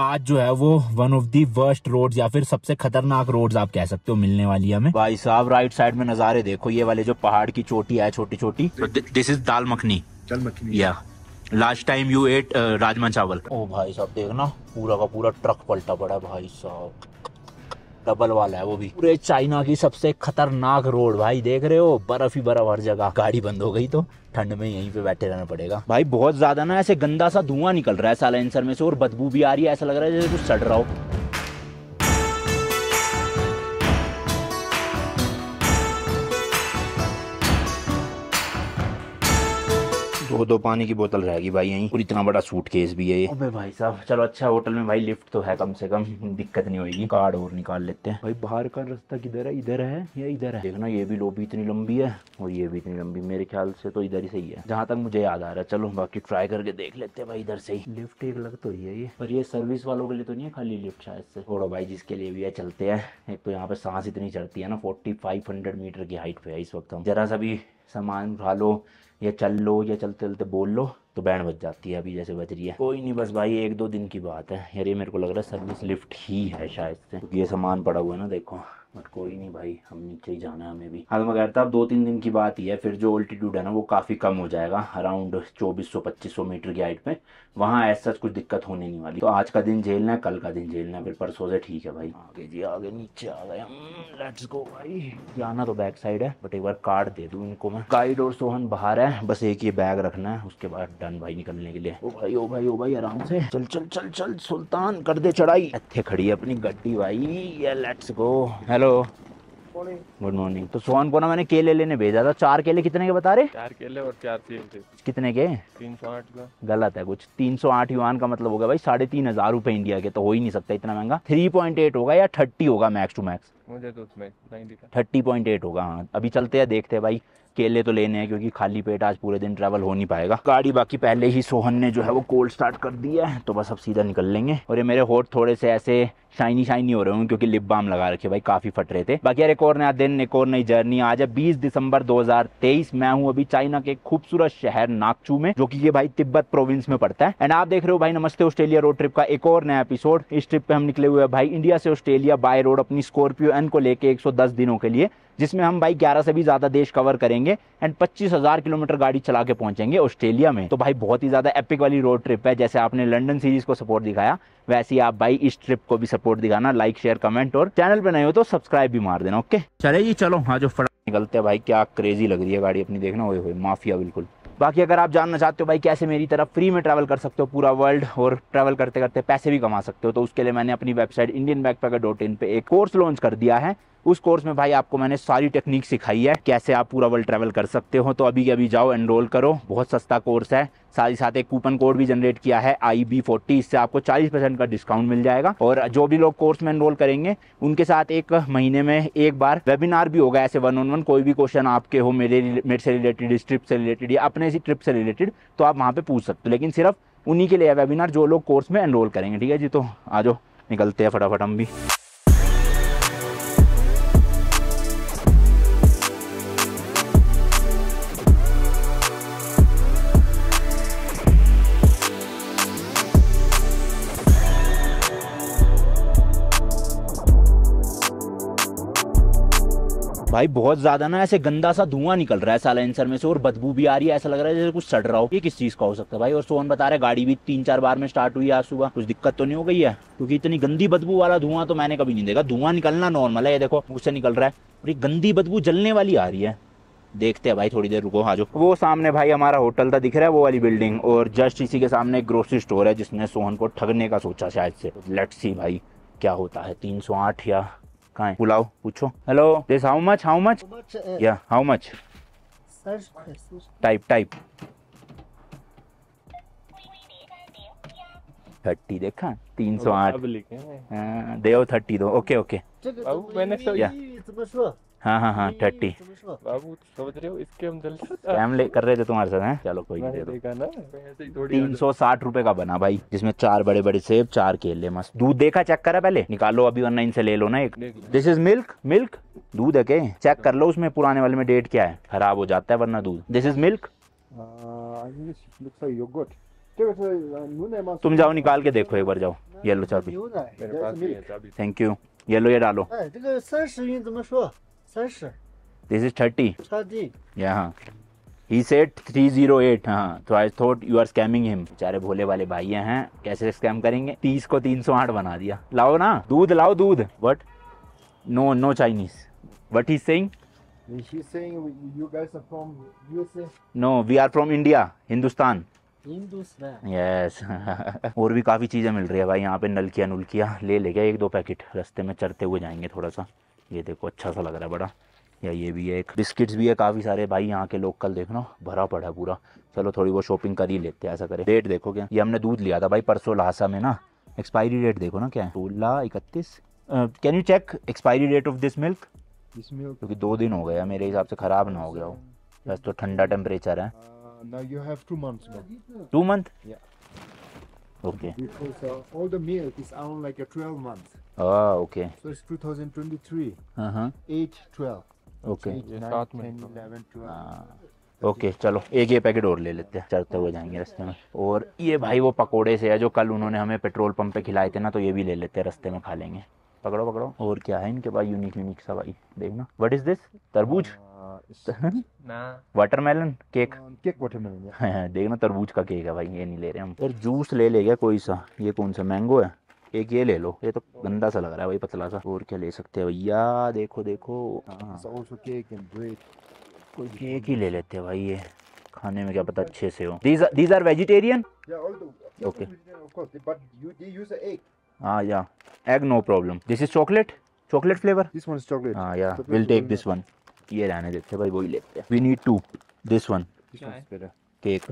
आज जो है वो one of the worst road या फिर सबसे खतरनाक रोड आप कह सकते हो मिलने वाली हमें भाई साहब राइट साइड में नजारे देखो ये वाले जो पहाड़ की चोटी है छोटी छोटी दिस इज दाल मखनी दाल मखनी या last time you ate rajma chawal ओ भाई साहब देखना पूरा का पूरा ट्रक पलटा पड़ा भाई साहब डबल वाला है वो भी पूरे चाइना की सबसे खतरनाक रोड भाई देख रहे हो बर्फ ही बर्फ हर जगह गाड़ी बंद हो गई तो ठंड में यहीं पे बैठे रहना पड़ेगा भाई बहुत ज्यादा ना ऐसे गंदा सा धुआं निकल रहा है साइलेंसर में से और बदबू भी आ रही है ऐसा लग रहा है जैसे कुछ सड़ रहा हो वो दो पानी की बोतल रहेगी भाई यही और इतना बड़ा सूट केस भी है अबे भाई साहब चलो अच्छा होटल में भाई लिफ्ट तो है कम से कम दिक्कत नहीं होगी कार्ड और निकाल लेते हैं भाई बाहर का रास्ता किधर है इधर है या इधर है देखना ये भी लॉबी इतनी लंबी है और ये भी इतनी लंबी मेरे ख्याल से तो इधर ही सही है जहाँ तक मुझे याद आ रहा है चलो बाकी ट्राई करके देख लेते हैं भाई इधर से ही लिफ्ट एक लग तो ही है ये पर ये सर्विस वालों के लिए तो नहीं है खाली लिफ्ट शायद से छोड़ो भाई जिसके लिए भी है चलते हैं एक तो यहाँ पे सांस इतनी चढ़ती है ना फोर्टी फाइव हंड्रेड मीटर की हाइट पे है इस वक्त हम जरा सा भी सामान उठा लो या चल लो या चलते चलते बोल लो तो बैंड बच जाती है अभी जैसे बज रही है कोई नहीं बस भाई एक दो दिन की बात है यार ये मेरे को लग रहा है सर्विस लिफ्ट ही है शायद से तो ये सामान पड़ा हुआ है ना देखो बट कोई नहीं भाई हम नीचे ही जाना है हमें भी हाल तो मैं कहता अब दो तीन दिन की बात ही है फिर जो ऑल्टीट्यूड है ना वो काफ़ी कम हो जाएगा अराउंड 2400-2500 मीटर की हाइट पे वहाँ ऐसा कुछ दिक्कत होने नहीं वाली तो आज का दिन झेलना है कल का दिन झेलना है फिर परसों से ठीक है भाई आगे जी आगे नीचे आ गए लेट्स गो भाई जाना तो बैक साइड है बट एक बार कार्ड दे दूँ इनको मैं गाइड और सोहन बाहर है बस एक ही बैग रखना है उसके बाद डन भाई निकलने के लिए ओ भाई ओ भाई ओ भाई आराम से चल चल चल चल सुल्तान कर दे चढ़ाई अच्छे खड़ी है अपनी गड्डी भाई let's go hello hello good morning तो सोहन को ना मैंने केले लेने भेजा था चार केले कितने के बता रहे चार केले और चार सेब कितने के तीन सौ आठ का गलत है कुछ तीन सौ आठ युवान का मतलब होगा भाई साढ़े तीन हजार रुपए इंडिया के तो हो ही नहीं सकता इतना महंगा थ्री पॉइंट एट होगा या थर्टी होगा मैक्स टू मैक्स मुझे तो उसमें थर्टी पॉइंट एट होगा हाँ अभी चलते हैं देखते हैं भाई केले तो लेने हैं क्योंकि खाली पेट आज पूरे दिन ट्रैवल हो नहीं पाएगा गाड़ी बाकी पहले ही सोहन ने जो है वो कोल्ड स्टार्ट कर दिया है तो बस अब सीधा निकल लेंगे और ये मेरे होठ थोड़े से ऐसे शाइनी शाइनी हो रहे हूँ क्योंकि लिप बाम लगा रखे भाई काफी फट रहे थे बाकी यार एक और नया दिन एक और नई जर्नी आज है बीस दिसंबर दो मैं हूँ अभी चाइना के खूबसूरत शहर नागचू में जो की ये भाई तिब्बत प्रोविंस में पड़ता है एंड आप देख रहे हो भाई नमस्ते ऑस्ट्रेलिया रोड ट्रिप का एक और नया एपिसोड इस ट्रिप पे हम निकले हुए भाई इंडिया से ऑस्ट्रेलिया बाय रोड अपनी स्कॉर्पियो एन को लेके 110 दिनों के लिए जिसमें हम भाई 11 से भी ज़्यादा देश कवर करेंगे एंड 25,000 किलोमीटर गाड़ी चला के पहुंचेंगे ऑस्ट्रेलिया में तो भाई बहुत ही ज़्यादा एपिक वाली रोड ट्रिप है जैसे आपने लंडन सीरीज़ को सपोर्ट दिखाया वैसे ही आप भाई इस ट्रिप को भी सपोर्ट दिखाना लाइक शेयर कमेंट और चैनल पर नहीं हो तो सब्सक्राइब भी मार देना ओके चले जी चलो हाँ जो फटा निकलते हैं भाई क्या क्रेजी लग रही है गाड़ी अपनी देखना ओए माफिया बिल्कुल बाकी अगर आप जानना चाहते हो भाई कैसे मेरी तरफ फ्री में ट्रैवल कर सकते हो पूरा वर्ल्ड और ट्रैवल करते करते पैसे भी कमा सकते हो तो उसके लिए मैंने अपनी website Indian backpacker dot in पर एक कोर्स लॉन्च कर दिया है उस कोर्स में भाई आपको मैंने सारी टेक्निक सिखाई है कैसे आप पूरा वर्ल्ड ट्रैवल कर सकते हो तो अभी अभी जाओ एनरोल करो बहुत सस्ता कोर्स है साथ ही साथ एक कूपन कोड भी जनरेट किया है आई बी फोर्टी इससे आपको 40 परसेंट का डिस्काउंट मिल जाएगा और जो भी लोग कोर्स में एनरोल करेंगे उनके साथ एक महीने में एक बार वेबिनार भी होगा ऐसे वन ऑन वन कोई भी क्वेश्चन आपके हो मेरे मेरे से रिलेटेड इस ट्रिप से रिलेटेड या अपने इसी ट्रिप से रिलेटेड तो आप वहाँ पर पूछ सकते हो लेकिन सिर्फ उन्हीं के लिए वेबिनार जो लोग कोर्स में एनरोल करेंगे ठीक है जी तो आ जाओ निकलते हैं फटाफट हम भी भाई बहुत ज्यादा ना ऐसे गंदा सा धुआं निकल रहा है साइलेंसर में से और बदबू भी आ रही है ऐसा लग रहा है जैसे कुछ सड़ रहा हो ये किस चीज का हो सकता है भाई और सोहन बता रहे गाड़ी भी तीन चार बार में स्टार्ट हुई आज सुबह कुछ दिक्कत तो नहीं हो गई है क्योंकि इतनी गंदी बदबू वाला धुआं तो मैंने कभी नहीं देखा धुआं निकलना नॉर्मल है ये देखो मुझसे निकल रहा है और ये गंदी बदबू जलने वाली आ रही है देखते हैं भाई थोड़ी देर रुको हाँ जो वो सामने भाई हमारा होटल था दिख रहा है वो वाली बिल्डिंग और जस्ट इसी के सामने एक ग्रोसरी स्टोर है जिसने सोहन को ठगने का सोचा शायद से लेट्स सी भाई क्या होता है तीन सौ आठ या कहाँ है बुलाओ पूछो hello this how much how much या how much type type thirty देखा तीन सौ आठ देव थर्टी दो ओके ओके मैंने हाँ हाँ हाँ थर्टी बाबू समझ रहे हो इसके हम जल स्कैम ले कर रहे थे तुम्हारे साथ हैं चलो कोई नहीं दे तीन सौ साठ रुपए का बना भाई जिसमें चार बड़े बड़े सेब चार केले मस्त दूध देखा चेक करा पहले निकालो अभी वरना इनसे ले लो ना एक दिस इज मिल्क मिल्क दूध है के चेक कर लो उसमें पुराने वाले में डेट क्या है खराब हो जाता है वरना दूध दिस इज मिल्क तुम जाओ निकाल के देखो एक बार जाओ येलो चाबी थैंक यू येलो ये डालो This is 30. 30. Yeah. हाँ। he said 308 हाँ तो I thought you are scamming him. बेचारे भोले वाले भाइये हैं कैसे स्कैम करेंगे तीस को तीन सौ आठ बना दिया लाओ ना दूध लाओ दूध what no no Chinese what he saying She's saying you guys are from USA. No, we are from India, Hindustan. Yes yes. और भी काफ़ी चीज़ें मिल रही है भाई यहाँ पे नलकिया नुलकिया ले ले गया एक दो पैकेट रास्ते में चढ़ते हुए जाएंगे थोड़ा सा ये देखो अच्छा सा लग रहा है बड़ा या ये भी है एक बिस्किट्स भी है काफ़ी सारे भाई यहाँ के लोकल देख लो भरा पड़ा है पूरा चलो थोड़ी बहुत शॉपिंग कर ही लेते हैं ऐसा करें डेट देखो क्या ये हमने दूध लिया था भाई परसों लासा में ना एक्सपायरी डेट देखो ना क्या सोलह इकतीस can you check expiry date of this milk क्योंकि दो दिन हो गया मेरे हिसाब से ख़राब ना हो गया हो बस तो ठंडा टेम्परेचर है two month okay all the milk is around like a 12 month Ah, okay. So it's 2023. Uh-huh. 8, 12. Okay. 8, 9, 10, 11, 12. हाँ ओके चलो एक ये पैकेट और ले लेते हैं चलते हुए जाएंगे रास्ते में और ये भाई वो पकोड़े से है जो कल उन्होंने हमें पेट्रोल पंप पे खिलाए थे ना तो ये भी ले लेते हैं रास्ते में खा लेंगे पकड़ो पकड़ो और क्या है इनके पास यूनिक यूनिक सा भाई देखना व्हाट इज दिस तरबूज वाटरमेलन केक केक वाटरमेलन देखना तरबूज का केक है भाई ये नहीं ले रहे हम यार जूस ले ले गया कोई सा ये कौन सा मैंगो है एक ये ले लो ये तो गंदा सा लग रहा है भाई पतला सा और क्या ले सकते हैं भैया देखो देखो हाँ। केक ही ले लेते हैं भाई ये खाने में क्या पता अच्छे से हो दीज आर वेजिटेरियन ओके हाँ या egg no problem this is chocolate chocolate flavour this one chocolate हाँ या विल टेक दिस वन ये रहने देते हैं भाई वही लेते हैं we need two this one cake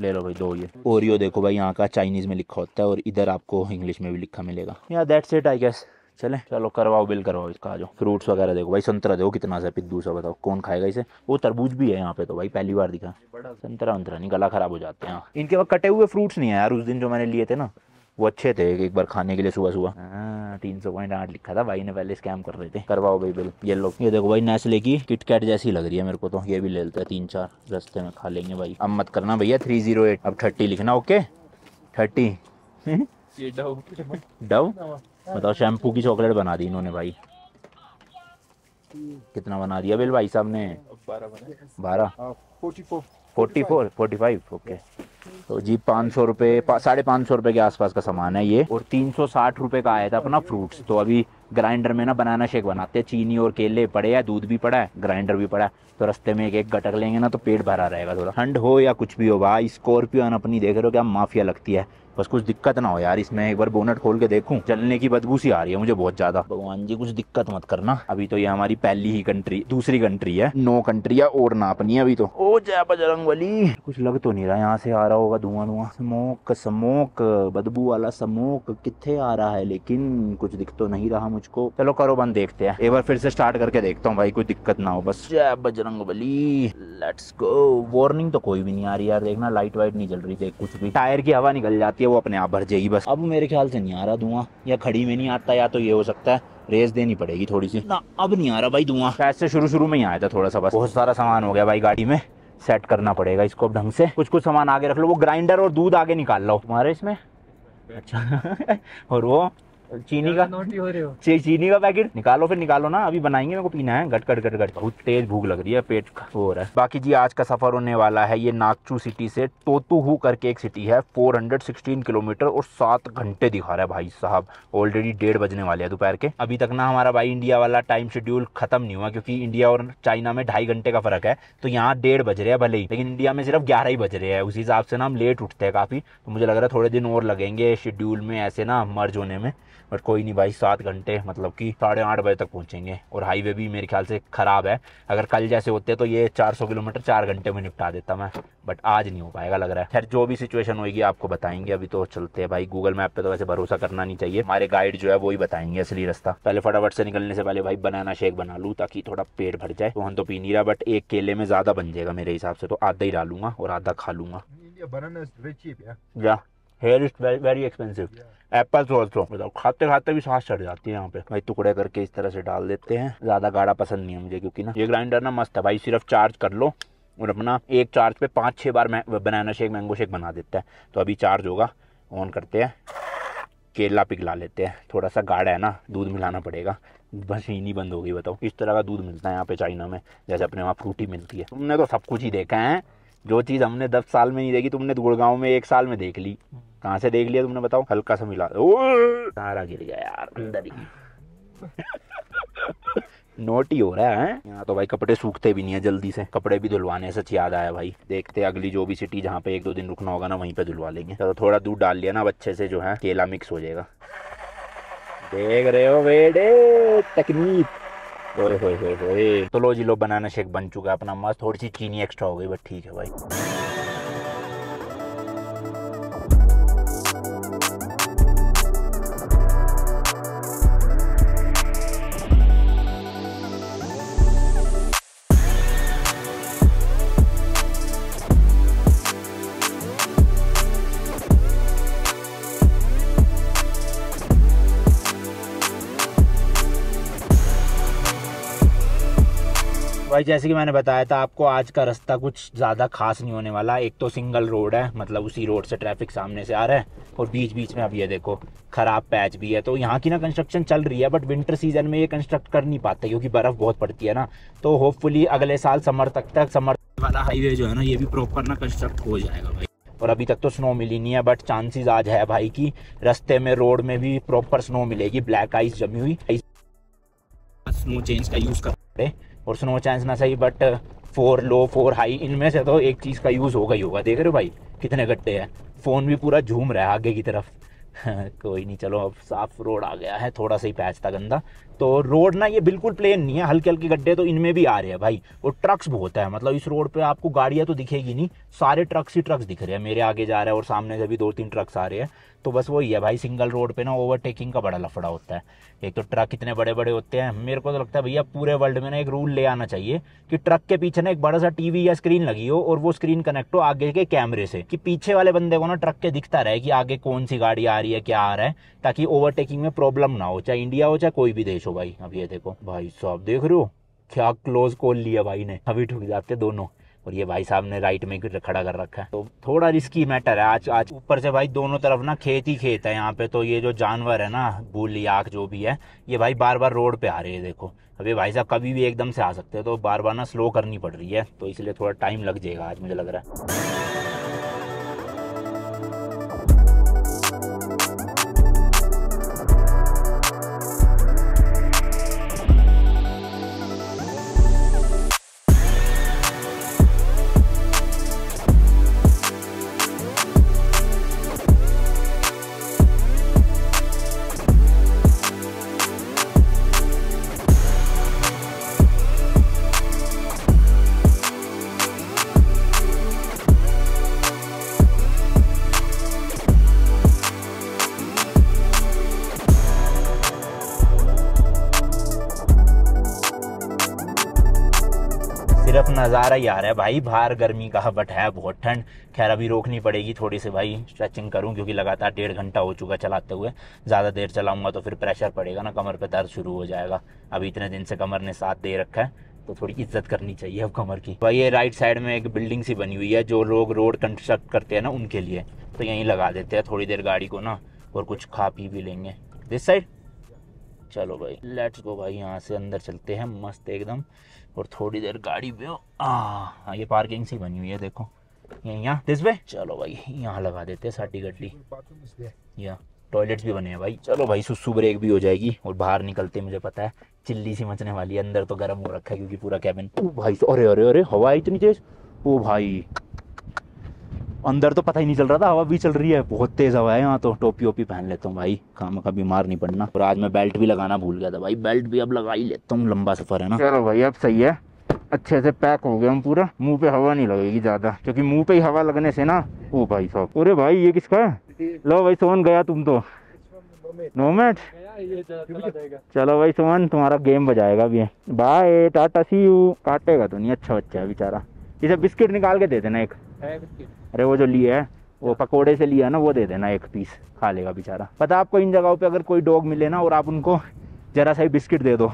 ले लो भाई दो ये ओरियो देखो भाई यहाँ का चाइनीज़ में लिखा होता है और इधर आपको इंग्लिश में भी लिखा मिलेगा या देट सेट आई गैस चले चलो करवाओ बिल करवाओ इसका आ जाओ फ्रूट्स वगैरह देखो भाई संतरा देखो कितना सा पिद्दू सा बताओ कौन खाएगा इसे वो तरबूज भी है यहाँ पे तो भाई पहली बार दिखा संतरा वंतरा नहीं गला खराब हो जाते हैं इनके पास कटे हुए फ्रूट्स नहीं है यार उस दिन जो मैंने लिए थे ना वो अच्छे थे एक बार खाने के लिए सुबह सुबह हाँ, तीन सौ पॉइंट आठ लिखा था भाई ने पहले स्कैम कर रहे थे करवाओ भाई बिल ये लोग ये देखो भाई नेस्ले की किटकैट जैसी लग रही है मेरे को तो ये भी ले लेते हैं तीन चार रस्ते में खा लेंगे भाई अब मत करना भैया थ्री जीरो एट अब थर्टी लिखना ओके थर्टी डव बताओ शैम्पू की चॉकलेट बना दी इन्होंने भाई कितना बना दिया बिल भाई साहब ने बारह बारह फोर्टी हाँ, four forty four forty five okay तो जी पाँच सौ रुपये साढ़े पाँच सौ रुपये के आसपास का सामान है ये और तीन सौ साठ रुपये का आया था अपना फ्रूट्स तो अभी ग्राइंडर में ना बनाना शेक बनाते हैं चीनी और केले पड़े हैं दूध भी पड़ा है ग्राइंडर भी पड़ा है तो रस्ते में एक एक गटक लेंगे ना तो पेट भरा रहेगा थोड़ा ठंड हो या कुछ भी हो भाई स्कॉर्पियो अपनी देख रहे हो क्या माफिया लगती है बस कुछ दिक्कत ना हो यार इसमें एक बार बोनट खोल के देखूं जलने की बदबू सी आ रही है मुझे बहुत ज्यादा भगवान जी कुछ दिक्कत मत करना अभी तो ये हमारी पहली ही कंट्री दूसरी कंट्री है नो कंट्री है और ना अपनी अभी तो ओ जय बजरंग बली कुछ लग तो नहीं रहा यहाँ से आ रहा होगा धुआं धुआं स्मोक स्मोक बदबू वाला स्मोक कितने आ रहा है लेकिन कुछ दिख तो नहीं रहा मुझको चलो करो बंद देखते हैं एक बार फिर से स्टार्ट करके देखता हूँ भाई कोई दिक्कत ना हो बस जय Bajrang Bali let's go warning तो कोई भी नहीं आ रही यार देखना लाइट वाइट नहीं जल रही देख कुछ भी टायर की हवा निकल जाती है है वो अपने आप भर जाएगी बस अब मेरे ख्याल से नहीं आ रहा धुआं या खड़ी में नहीं आता या तो ये हो सकता है रेस देनी पड़ेगी थोड़ी सी ना अब नहीं आ रहा भाई धुआं शायद से शुरू शुरू में ही आया था थोड़ा सा बस बहुत सारा सामान हो गया भाई गाड़ी में सेट करना पड़ेगा इसको अब ढंग से कुछ कुछ सामान आगे रख लो वो ग्राइंडर और दूध आगे निकाल लो तुम्हारे इसमें अच्छा और वो चीनी का नोटी हो रहे हो चीनी का पैकेट निकालो फिर निकालो ना अभी बनाएंगे मेरे को पीना है गट गट गट गट बहुत तेज भूख लग रही है पेट हो रहा है बाकी जी आज का सफर होने वाला है ये नागचू सिटी से तोतू करके एक सिटी है 416 किलोमीटर और सात घंटे दिखा रहा है भाई साहब ऑलरेडी डेढ़ बजने वाले हैं दोपहर के अभी तक ना हमारा भाई इंडिया वाला टाइम शेड्यूल खत्म नहीं हुआ क्योंकि इंडिया और चाइना में ढाई घंटे का फर्क है तो यहाँ डेढ़ बज रहे हैं भले ही लेकिन इंडिया में सिर्फ ग्यारह ही बज रहे हैं उस हिसाब से ना हम लेट उठते हैं काफी तो मुझे लग रहा है थोड़े दिन और लगेंगे शेड्यूल में ऐसे ना मर्ज होने में बट कोई नहीं भाई सात घंटे मतलब कि साढ़े आठ बजे तक पहुँचेंगे और हाईवे भी मेरे ख्याल से ख़राब है अगर कल जैसे होते तो ये चार सौ किलोमीटर चार घंटे में निपटा देता मैं बट आज नहीं हो पाएगा लग रहा है खैर जो भी सिचुएशन होगी आपको बताएंगे अभी तो चलते हैं भाई गूगल मैप पे तो वैसे भरोसा करना नहीं चाहिए हमारे गाइड जो है वही बताएंगे असली रास्ता पहले फटाफट से निकलने से पहले भाई बनाना शेक बना लूँ ताकि थोड़ा पेट भर जाए तो हम तो पी नहीं रहा बट एक केले में ज़्यादा बन जाएगा मेरे हिसाब से तो आधा ही डालूंगा और आधा खा लूंगा banana here is very expensive apples also बताओ खाते खाते भी सांस चढ़ जाती है यहाँ पे भाई टुकड़े करके इस तरह से डाल देते हैं ज़्यादा गाढ़ा पसंद नहीं है मुझे क्योंकि ना ये ग्राइंडर ना मस्त है भाई सिर्फ चार्ज कर लो और अपना एक चार्ज पे पाँच छः बार बनाना शेक मैंगो शेक बना देता है तो अभी चार्ज होगा ऑन करते हैं केला पिघला लेते हैं थोड़ा सा गाढ़ा है ना दूध मिलाना पड़ेगा मशीन ही बंद हो गई बताओ इस तरह का दूध मिलता है यहाँ पे चाइना में जैसे अपने वहाँ फ्रूटी मिलती है तुमने तो सब कुछ ही देखा है जो चीज़ हमने दस साल में नहीं देखी तुमने गुड़गांव में एक साल में देख ली कहा से देख लिया तुमने बताओ हल्का सा मिला सारा गिर गया यार अंदर ही नोट ही हो रहा है यहाँ तो भाई कपड़े सूखते भी नहीं है जल्दी से कपड़े भी धुलवाने सच याद आया भाई देखते हैं अगली जो भी सिटी जहाँ पे एक दो दिन रुकना होगा ना वहीं पे धुलवा लेंगे तो थोड़ा दूध डाल लिया ना अब अच्छे से जो है केला मिक्स हो जाएगा देख रहे हो बेटे तकनीक ओए होए होए तो लो जी लो बनाना शेक बन चुका है अपना मस्त थोड़ी सी चीनी एक्स्ट्रा हो गई बट ठीक है भाई भाई जैसे कि मैंने बताया था आपको आज का रास्ता कुछ ज़्यादा खास नहीं होने वाला एक तो सिंगल रोड है मतलब उसी रोड से ट्रैफिक सामने से आ रहा है और बीच बीच में अब ये देखो ख़राब पैच भी है तो यहाँ की ना कंस्ट्रक्शन चल रही है बट विंटर सीजन में ये कंस्ट्रक्ट कर नहीं पाते क्योंकि बर्फ़ बहुत पड़ती है ना तो होपफुली अगले साल समर तक तक समर वाला हाईवे जो है ना ये भी प्रॉपर ना कंस्ट्रक्ट हो जाएगा भाई और अभी तक तो स्नो मिली नहीं है बट चांसेस आज है भाई कि रस्ते में रोड में भी प्रॉपर स्नो मिलेगी ब्लैक आइस जमी हुई स्नो चेंज का यूज़ कर और स्नो चांस ना सही but four low four high इनमें से तो एक चीज़ का यूज़ होगा ही होगा देख रहे हो भाई कितने गट्टे हैं फ़ोन भी पूरा झूम रहा है आगे की तरफ कोई नहीं चलो अब साफ रोड आ गया है थोड़ा सा ही पैच था गंदा तो रोड ना ये बिल्कुल प्लेन नहीं है हल्के हल्के गड्ढे तो इनमें भी आ रहे हैं भाई और ट्रक्स बहुत है मतलब इस रोड पे आपको गाड़ियां तो दिखेगी नहीं सारे ट्रक्स ही ट्रक्स दिख रहे हैं मेरे आगे जा रहे हैं और सामने से भी दो तीन ट्रक्स आ रहे हैं तो बस वही है भाई सिंगल रोड पे ना ओवरटेकिंग का बड़ा लफड़ा होता है एक तो ट्रक इतने बड़े बड़े होते हैं मेरे को तो लगता है भैया पूरे वर्ल्ड में ना एक रूल ले आना चाहिए कि ट्रक के पीछे ना एक बड़ा सा टीवी या स्क्रीन लगी हो और वो स्क्रीन कनेक्ट हो आगे के कैमरे से कि पीछे वाले बंदे को ना ट्रक के दिखता रहे कि आगे कौन सी गाड़ी आ रही है क्या आ रहा है ताकि ओवरटेकिंग में प्रॉब्लम ना हो चाहे इंडिया हो चाहे कोई भी देश हो भाई अब ये देखो भाई साहब देख रहे हो क्या क्लोज कॉल लिया भाई ने अभी ठुक जाते दोनों और ये भाई साहब ने राइट में खड़ा कर रखा है तो थोड़ा रिस्की मैटर है आज आज ऊपर से भाई दोनों तरफ ना खेत ही खेत है यहाँ पे तो ये जो जानवर है ना बुल याक जो भी है ये भाई बार बार रोड पे आ रहे हैं देखो अभी भाई साहब कभी भी एकदम से आ सकते हैं तो बार बार ना स्लो करनी पड़ रही है तो इसलिए थोड़ा टाइम लग जाएगा आज मुझे लग रहा है नज़ारा ही आ रहा है भाई बाहर गर्मी का बट है बहुत ठंड खैर अभी रोकनी पड़ेगी थोड़ी सी भाई स्ट्रेचिंग करूँ क्योंकि लगातार डेढ़ घंटा हो चुका चलाते हुए ज़्यादा देर चलाऊंगा तो फिर प्रेशर पड़ेगा ना कमर पे दर्द शुरू हो जाएगा अभी इतने दिन से कमर ने साथ दे रखा है तो थोड़ी इज्जत करनी चाहिए अब कमर की भाई ये राइट साइड में एक बिल्डिंग सी बनी हुई है जो लोग रोड कंस्ट्रक्ट करते हैं ना उनके लिए तो यहीं लगा देते हैं थोड़ी देर गाड़ी को ना और कुछ खा पी भी लेंगे दिस साइड चलो भाई लेट्स गो भाई यहाँ से अंदर चलते हैं मस्त एकदम और थोड़ी देर गाड़ी में हाँ ये पार्किंग सी बनी हुई है देखो यहीं यहाँ दिस वे चलो भाई यहाँ लगा देते हैं साटी गड्डी या टॉयलेट्स भी बने हैं भाई चलो भाई सुसु ब्रेक भी हो जाएगी और बाहर निकलते मुझे पता है चिल्ली सी मचने वाली है अंदर तो गर्म हो रखा है क्योंकि पूरा कैबिन ओ भाई अरे अरे अरे हवा इतनी तेज ओ भाई अंदर तो पता ही नहीं चल रहा था हवा भी चल रही है बहुत तेज़ हवा है यहाँ तो टोपी ओपी पहन लेता हूँ भाई काम का बीमार नहीं पड़ना और आज मैं बेल्ट भी लगाना भूल गया था भाई बेल्ट भी अब लगा ही लेता हूँ लंबा सफ़र है ना चलो भाई अब सही है अच्छे से पैक हो गया हम पूरा मुंह पे हवा नहीं लगेगी ज़्यादा क्योंकि मुंह पे ही हवा लगने से ना ओ भाई साहब अरे भाई ये किसका है लो भाई सोहन गया तुम तो नो मैट चलो भाई सोहन तुम्हारा गेम बजाएगा अभी बाय टाटा सी यू काटेगा तो नहीं अच्छा बच्चा है बेचारा इसे बिस्किट निकाल के दे देना एक अरे वो जो लिया है वो हाँ। पकोड़े से लिया ना वो दे देना एक पीस खा लेगा बेचारा पता आपको इन जगहों पे अगर कोई डॉग मिले ना और आप उनको ज़रा सा ही बिस्किट दे दो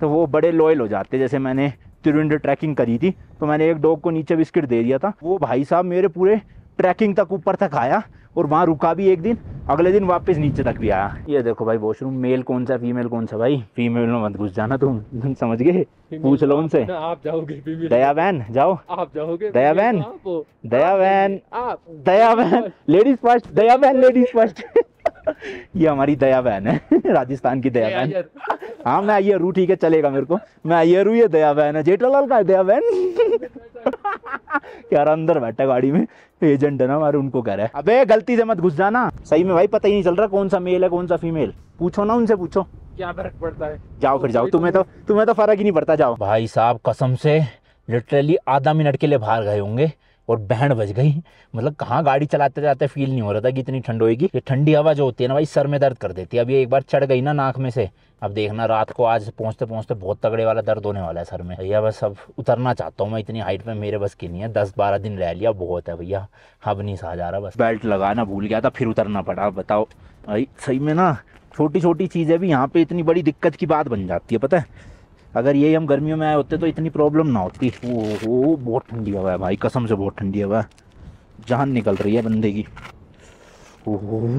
तो वो बड़े लॉयल हो जाते जैसे मैंने त्रिवेंद्र ट्रैकिंग करी थी तो मैंने एक डॉग को नीचे बिस्किट दे दिया था वो भाई साहब मेरे पूरे ट्रैकिंग तक ऊपर तक आया और वहाँ रुका भी एक दिन अगले दिन वापस नीचे तक भी आया ये देखो भाई वॉशरूम मेल कौन सा फीमेल कौन सा भाई फीमेल में मत घुस जाना तुम समझ गए पूछ लो उनसे आप जाओगे दया बहन जाओ आप जाओगे दया बहन दया बहन दया बहन लेडीज फर्स्ट दया बहन लेडीज फर्स्ट ये हमारी दया बहन है राजस्थान की दया बहन हाँ मैं आइए रू ठीक है चलेगा मेरे को मैं आइए रू ये दया बहन है जेठालाल का है दया बहन यार अंदर बैठा गाड़ी में एजेंट है ना हमारे उनको कह रहा है अबे गलती से मत घुस जाना सही में भाई पता ही नहीं चल रहा कौन सा मेल है कौन सा फीमेल पूछो ना उनसे पूछो क्या फर्क पड़ता है जाओ फिर जाओ तुम्हें तो तुम्हें तो फर्क ही नहीं पड़ता जाओ भाई साहब कसम से लिटरली आधा मिनट के लिए बाहर गए होंगे और बहन बज गई मतलब कहाँ गाड़ी चलाते जाते फील नहीं हो रहा था कि इतनी ठंड होएगी ये ठंडी हवा जो होती है ना भाई सर में दर्द कर देती है अभी एक बार चढ़ गई ना नाक में से अब देखना रात को आज पहुँचते पहुँचते बहुत तगड़े वाला दर्द होने वाला है सर में भैया बस अब उतरना चाहता हूँ मैं इतनी हाइट पे मेरे बस की नहीं है दस बारह दिन रह लिया बहुत है भैया अब नहीं सहा जा रहा बस बेल्ट लगाना भूल गया था फिर उतरना पड़ा बताओ भाई सही में ना छोटी छोटी चीज़ें भी यहाँ पर इतनी बड़ी दिक्कत की बात बन जाती है पता है अगर ये हम गर्मियों में आए होते तो इतनी प्रॉब्लम ना होती वो बहुत ठंडी हवा है भाई कसम से बहुत ठंडी हवा है जान निकल रही है बंदे की ओह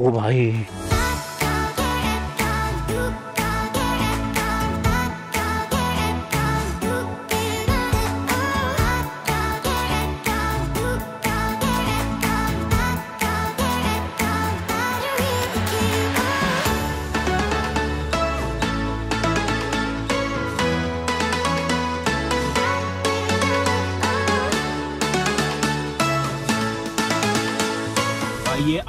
ओ भाई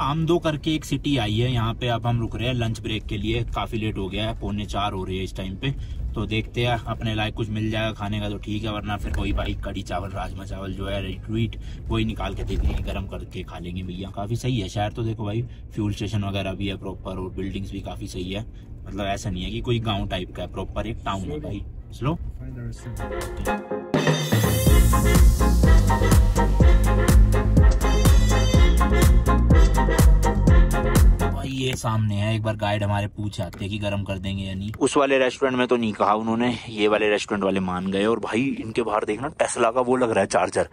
आमदो करके एक सिटी आई है यहाँ पे अब हम रुक रहे हैं लंच ब्रेक के लिए काफ़ी लेट हो गया है पौने चार हो रही है इस टाइम पे तो देखते हैं अपने लायक कुछ मिल जाएगा खाने का तो ठीक है वरना फिर कोई भाई कड़ी चावल राजमा चावल जो है ट्वीट वही निकाल के देख लेंगे गर्म करके खा लेंगे भैया काफ़ी सही है शहर तो देखो भाई फ्यूल स्टेशन वगैरह भी है प्रॉपर और बिल्डिंग्स भी काफ़ी सही है मतलब ऐसा नहीं है कि कोई गाँव टाइप का है प्रॉपर एक टाउन है भाई स्लो ये सामने है एक बार गाइड हमारे पूछ आते हैं कि गर्म कर देंगे या नहीं उस वाले रेस्टोरेंट में तो नहीं कहा उन्होंने ये वाले रेस्टोरेंट वाले मान गए और भाई इनके बाहर देखना टेस्ला का वो लग रहा है चार्जर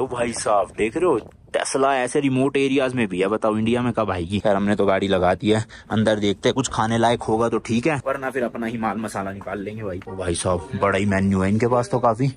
ओ भाई साहब देख रहे हो टेस्ला ऐसे रिमोट एरियाज में भी है बताओ इंडिया में कब आएगी खैर हमने तो गाड़ी लगा दी है अंदर देखते हैं कुछ खाने लायक होगा तो ठीक है वरना फिर अपना ही माल मसाला निकाल लेंगे भाई ओ भाई साहब बड़ा ही मेन्यू है इनके पास तो काफी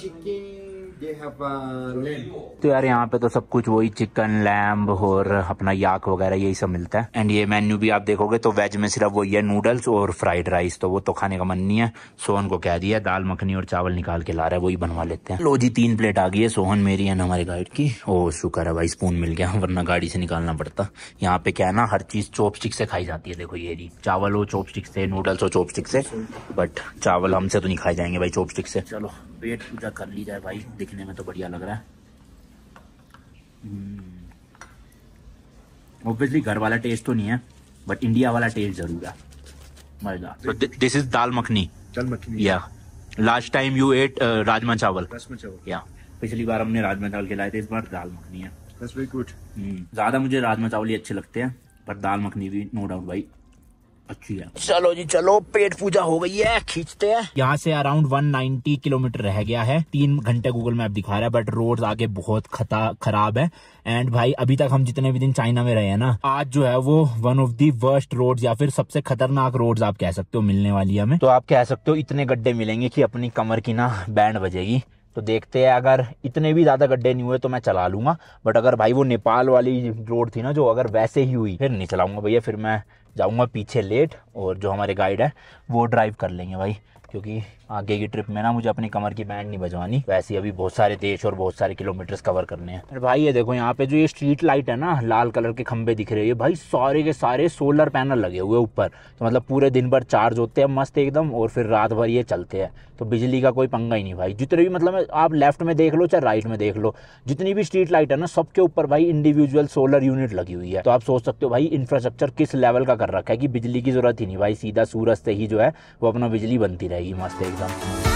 चिकन तो यार यहाँ पे तो सब कुछ वही चिकन लैम्ब और अपना याक वगैरह यही सब मिलता है एंड ये मेन्यू भी आप देखोगे तो वेज में सिर्फ वही है नूडल्स और फ्राइड राइस तो वो तो खाने का मन नहीं है सोहन को कह दिया दाल मखनी और चावल निकाल के ला रहा है वही बनवा लेते हैं लो जी तीन प्लेट आ गई है सोहन मेरी एंड हमारे गाइड की ओ शुक्र है भाई स्पून मिल गया वरना गाड़ी से निकालना पड़ता यहाँ पे क्या है ना हर चीज चॉपस्टिक से खाई जाती है देखो ये जी चावल हो चॉपस्टिक से नूडल्स हो चॉपस्टिक से बट चावल हमसे तो नहीं खाए जाएंगे भाई चॉपस्टिक से चलो पेट पूजा कर ली जाए भाई दिखने में तो बढ़िया लग रहा है ऑब्वियसली हम्म। घर वाला टेस्ट तो नहीं है बट इंडिया वाला टेस्ट जरूर है मजेदार दिस इज दाल मखनी दाल मखनी या last time you ate rajma chawal rajma चावल या पिछली बार हमने राजमा चावल खिलाए थे इस बार दाल मखनी है हम्म। ज़्यादा मुझे राजमा चावल ही अच्छे लगते हैं पर दाल मखनी भी नो डाउट भाई अच्छी है चलो जी चलो पेट पूजा हो गई है खींचते हैं यहाँ से अराउंड 190 किलोमीटर रह गया है तीन घंटे गूगल मैप दिखा रहा है बट रोड आगे बहुत खता खराब है एंड भाई अभी तक हम जितने भी दिन चाइना में रहे हैं ना आज जो है वो one of the worst road या फिर सबसे खतरनाक रोड आप कह सकते हो मिलने वाली हमें तो आप कह सकते हो इतने गड्ढे मिलेंगे की अपनी कमर की ना बैंड बजेगी तो देखते हैं अगर इतने भी ज़्यादा गड्ढे नहीं हुए तो मैं चला लूंगा बट अगर भाई वो नेपाल वाली रोड थी ना जो अगर वैसे ही हुई फिर नहीं चलाऊंगा भैया फिर मैं जाऊँगा पीछे लेट और जो हमारे गाइड हैं वो ड्राइव कर लेंगे भाई क्योंकि आगे की ट्रिप में ना मुझे अपनी कमर की बैंड नहीं बजवानी वैसे अभी बहुत सारे देश और बहुत सारे किलोमीटर्स कवर करने हैं अरे भाई ये देखो यहाँ पे जो ये स्ट्रीट लाइट है ना लाल कलर के खंबे दिख रहे हैं भाई सारे के सारे सोलर पैनल लगे हुए ऊपर तो मतलब पूरे दिन भर चार्ज होते हैं मस्त एकदम और फिर रात भर ये चलते हैं तो बिजली का कोई पंगा ही नहीं भाई जितने भी मतलब आप लेफ्ट में देख लो चाहे राइट में देख लो जितनी भी स्ट्रीट लाइट है ना सबके ऊपर भाई इंडिविजुअल सोलर यूनिट लगी हुई है तो आप सोच सकते हो भाई इंफ्रास्ट्रक्चर किस लेवल का कर रखा है कि बिजली की जरूरत ही नहीं भाई सीधा सूरज से ही जो है वो अपना बिजली बनती रहे you must take them.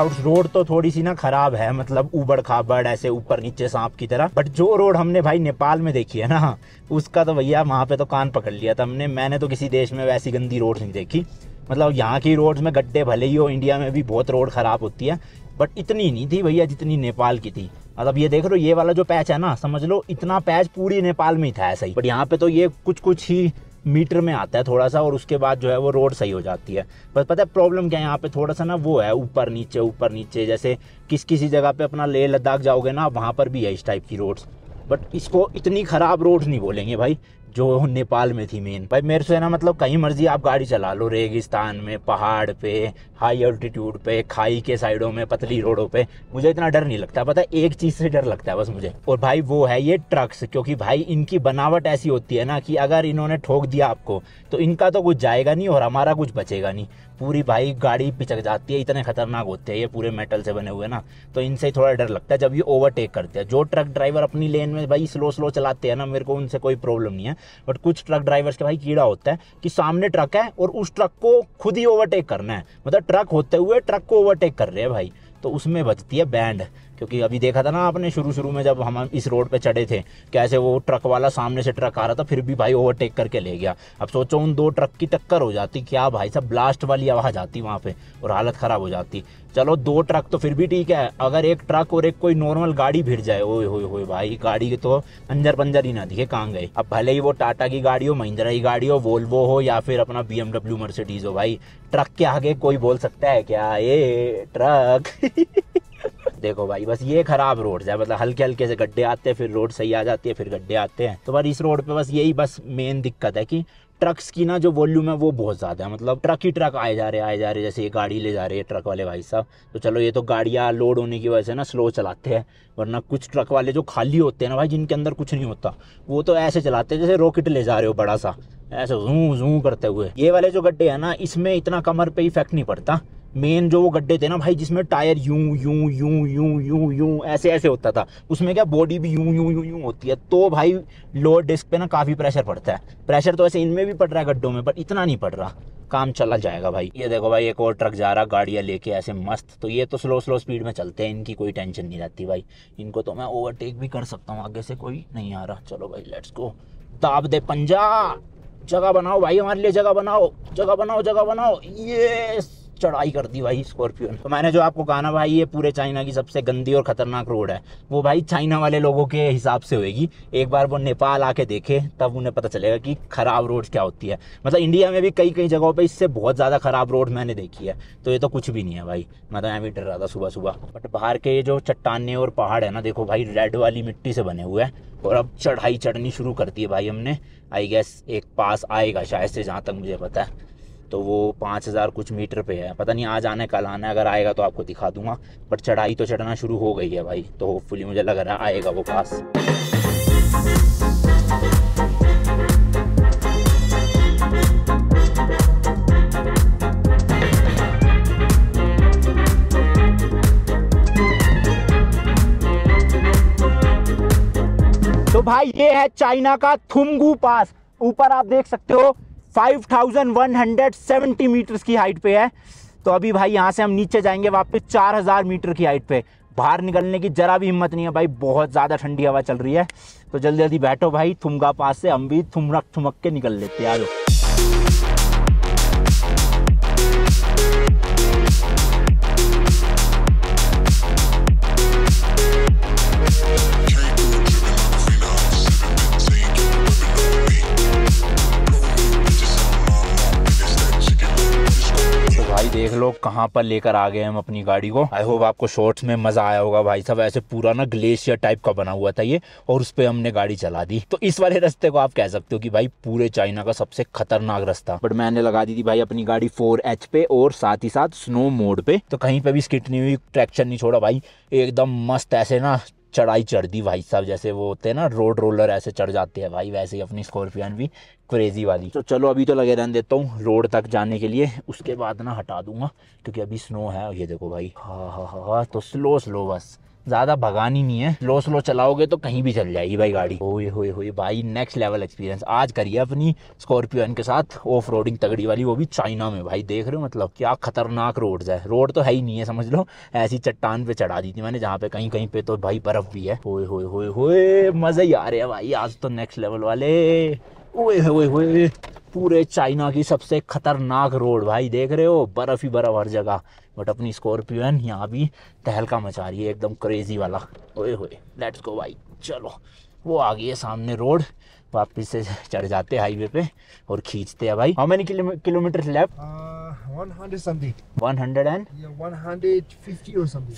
डाउट्स रोड तो थोड़ी सी ना खराब है मतलब उबड़ खाबड़ ऐसे ऊपर नीचे सांप की तरह बट जो रोड हमने भाई नेपाल में देखी है ना उसका तो भैया वहाँ पे तो कान पकड़ लिया था हमने मैंने तो किसी देश में वैसी गंदी रोड नहीं देखी मतलब यहाँ की रोड्स में गड्ढे भले ही हो इंडिया में भी बहुत रोड ख़राब होती है बट इतनी नहीं थी भैया जितनी नेपाल की थी मतलब ये देख लो ये वाला जो पैच है ना समझ लो इतना पैच पूरी नेपाल में ही था ऐसा ही बट यहाँ पे तो ये कुछ कुछ ही मीटर में आता है थोड़ा सा और उसके बाद जो है वो रोड सही हो जाती है पर पता है प्रॉब्लम क्या है यहाँ पे थोड़ा सा ना वो है ऊपर नीचे ऊपर नीचे जैसे किस किसी जगह पे अपना लेह लद्दाख जाओगे ना वहाँ पर भी है इस टाइप की रोड्स बट इसको इतनी ख़राब रोड नहीं बोलेंगे भाई जो नेपाल में थी मेन भाई मेरे से ना मतलब कहीं मर्जी आप गाड़ी चला लो रेगिस्तान में पहाड़ पे हाई अल्टीट्यूड पे खाई के साइडों में पतली रोडों पे मुझे इतना डर नहीं लगता पता एक चीज़ से डर लगता है बस मुझे और भाई वो है ये ट्रक्स क्योंकि भाई इनकी बनावट ऐसी होती है ना कि अगर इन्होंने ठोक दिया आपको तो इनका तो कुछ जाएगा नहीं और हमारा कुछ बचेगा नहीं पूरी भाई गाड़ी पिचक जाती है इतने खतरनाक होते हैं ये पूरे मेटल से बने हुए ना तो इनसे थोड़ा डर लगता है जब ये ओवरटेक करते हैं जो ट्रक ड्राइवर अपनी लेन में भाई स्लो स्लो चलाते हैं ना मेरे को उनसे कोई प्रॉब्लम नहीं है बट कुछ ट्रक ड्राइवर्स का भाई कीड़ा होता है कि सामने ट्रक है और उस ट्रक को खुद ही ओवरटेक करना है मतलब ट्रक होते हुए ट्रक को ओवरटेक कर रहे हैं भाई तो उसमें बचती है बैंड क्योंकि अभी देखा था ना आपने शुरू शुरू में जब हम इस रोड पे चढ़े थे कैसे वो ट्रक वाला सामने से ट्रक आ रहा था फिर भी भाई ओवरटेक करके ले गया अब सोचो उन दो ट्रक की टक्कर हो जाती क्या भाई साहब ब्लास्ट वाली आवाज़ आती वहाँ पे और हालत ख़राब हो जाती चलो दो ट्रक तो फिर भी ठीक है अगर एक ट्रक और एक कोई नॉर्मल गाड़ी भिड़ जाए ओए होए होए भाई गाड़ी तो अंजर पंजर ही ना दिखे कहाँ गए अब भले ही वो टाटा की गाड़ी हो महिंद्रा की गाड़ी हो वोल्वो हो या फिर अपना बी एमडब्ल्यू मर्सिडीज हो भाई ट्रक के आगे कोई बोल सकता है क्या ये ट्रक देखो भाई बस ये खराब रोड है मतलब हल्के हल्के से गड्ढे आते हैं फिर रोड सही आ जाती है फिर गड्ढे आते हैं तो भाई इस रोड पे बस यही बस मेन दिक्कत है कि ट्रक्स की ना जो वॉल्यूम है वो बहुत ज़्यादा है मतलब ट्रक ही ट्रक आए जा रहे आए जा रहे जैसे ये गाड़ी ले जा रहे हैं ट्रक वाले भाई साहब तो चलो ये तो गाड़ियाँ लोड होने की वजह से ना स्लो चलाते हैं वरना कुछ ट्रक वाले जो खाली होते हैं ना भाई जिनके अंदर कुछ नहीं होता वो तो ऐसे चलाते हैं जैसे रॉकेट ले जा रहे हो बड़ा सा ऐसे जू जू करते हुए ये वाले जो गड्ढे हैं ना इसमें इतना कमर पर इफेक्ट नहीं पड़ता मेन जो वो गड्ढे थे ना भाई जिसमें टायर यूं यूं यूं यूं यूं यूं ऐसे ऐसे होता था उसमें क्या बॉडी भी यूं यूं यूं यूं होती है तो भाई लोअर डिस्क पे ना काफ़ी प्रेशर पड़ता है प्रेशर तो ऐसे इनमें भी पड़ रहा है गड्ढों में पर इतना नहीं पड़ रहा काम चला जाएगा भाई ये देखो भाई एक और ट्रक जा रहा गाड़ियाँ लेके ऐसे मस्त तो ये तो स्लो स्लो स्पीड में चलते हैं इनकी कोई टेंशन नहीं रहती भाई इनको तो मैं ओवरटेक भी कर सकता हूँ आगे से कोई नहीं आ रहा चलो भाई लेट्स गो दाब दे पंजा जगह बनाओ भाई हमारे लिए जगह बनाओ जगह बनाओ जगह बनाओ ये चढ़ाई कर दी भाई स्कॉर्पियो ने तो मैंने जो आपको कहा ना भाई ये पूरे चाइना की सबसे गंदी और खतरनाक रोड है वो भाई चाइना वाले लोगों के हिसाब से होएगी एक बार वो नेपाल आके देखे तब उन्हें पता चलेगा कि ख़राब रोड क्या होती है मतलब इंडिया में भी कई कई जगहों पर इससे बहुत ज़्यादा ख़राब रोड मैंने देखी है तो ये तो कुछ भी नहीं है भाई मैं तो यहाँ भी डर रहा था सुबह सुबह बट बाहर के जो चट्टाने और पहाड़ है ना देखो भाई रेड वाली मिट्टी से बने हुए हैं और अब चढ़ाई चढ़नी शुरू करती है भाई हमने आई गेस एक पास आएगा शायद से जहाँ तक मुझे पता है तो वो पाँच हज़ार कुछ मीटर पे है पता नहीं आज आने कल आना है अगर आएगा तो आपको दिखा दूंगा बट चढ़ाई तो चढ़ना शुरू हो गई है भाई तो होपफुली मुझे लग रहा है आएगा वो पास तो भाई ये है चाइना का थुमगू पास ऊपर आप देख सकते हो 5170 मीटर्स की हाइट पे है तो अभी भाई यहाँ से हम नीचे जाएंगे वापस 4000 मीटर की हाइट पे बाहर निकलने की ज़रा भी हिम्मत नहीं है भाई बहुत ज़्यादा ठंडी हवा चल रही है तो जल्दी जल्दी बैठो भाई थुमका पास से हम भी थुमक थुमक के निकल लेते हैं आ लोग कहाँ पर लेकर आ गए हम अपनी गाड़ी को आई होप आपको शॉर्ट्स में मजा आया होगा भाई साहब ऐसे पूरा ना ग्लेशियर टाइप का बना हुआ था ये और उस पर हमने गाड़ी चला दी तो इस वाले रास्ते को आप कह सकते हो कि भाई पूरे चाइना का सबसे खतरनाक रास्ता बट मैंने लगा दी थी भाई अपनी गाड़ी फोर एच पे और साथ ही साथ स्नो मोड पे तो कहीं पे भी स्किट नहीं हुई ट्रैक्शन नहीं छोड़ा भाई एकदम मस्त ऐसे ना चढ़ाई चढ़ दी भाई साहब जैसे वो होते हैं ना रोड रोलर ऐसे चढ़ जाते हैं भाई वैसे ही अपनी स्कॉर्पियन भी क्रेजी वाली तो चलो अभी तो लगे रहने देता हूँ रोड तक जाने के लिए उसके बाद ना हटा दूंगा क्योंकि अभी स्नो है ये देखो भाई हाँ हाँ हाँ हा, तो स्लो स्लो बस ज़्यादा भगानी नहीं है स्लो स्लो चलाओगे तो कहीं भी चल जाएगी भाई गाड़ी होए होए होए भाई नेक्स्ट लेवल एक्सपीरियंस आज करिए अपनी स्कॉर्पियो के साथ ऑफ रोडिंग तगड़ी वाली वो भी चाइना में भाई देख रहे हो मतलब क्या खतरनाक रोड है रोड तो है ही नहीं है समझ लो ऐसी चट्टान पे चढ़ा दी थी मैंने जहाँ पे कहीं कहीं पे तो भाई बर्फ भी है होए होए होए होए मज़ा ही आ रहे है भाई आज तो नेक्स्ट लेवल वाले ओए ओए ओए पूरे चाइना की सबसे खतरनाक रोड भाई देख रहे हो बर्फ़ ही बर्फ़ हर जगह बट अपनी स्कॉर्पियो है यहाँ भी तहलका मचा रही है एकदम क्रेजी वाला ओए होए लेट्स गो भाई चलो वो आ गई है सामने रोड वापस से चढ़ जाते हैं हाईवे पे और खींचते हैं भाई how many kilometre left